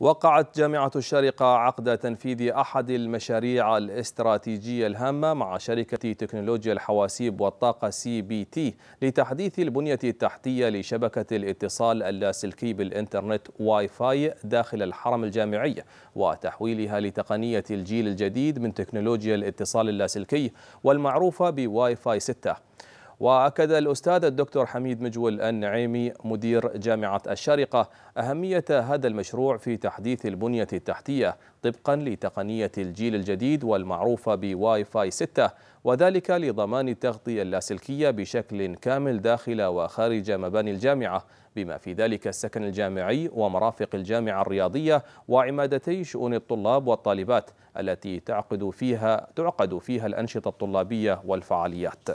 وقعت جامعة الشارقة عقد تنفيذ أحد المشاريع الاستراتيجية الهامة مع شركة تكنولوجيا الحواسيب والطاقة سي بي تي لتحديث البنية التحتية لشبكة الاتصال اللاسلكي بالإنترنت واي فاي داخل الحرم الجامعي وتحويلها لتقنية الجيل الجديد من تكنولوجيا الاتصال اللاسلكي والمعروفة بواي فاي 6 وأكد الأستاذ الدكتور حميد مجول النعيمي مدير جامعة الشارقة أهمية هذا المشروع في تحديث البنية التحتية طبقا لتقنية الجيل الجديد والمعروفة بواي فاي 6 وذلك لضمان التغطية اللاسلكية بشكل كامل داخل وخارج مباني الجامعة بما في ذلك السكن الجامعي ومرافق الجامعة الرياضية وعمادتي شؤون الطلاب والطالبات التي تعقد فيها تعقد فيها الأنشطة الطلابية والفعاليات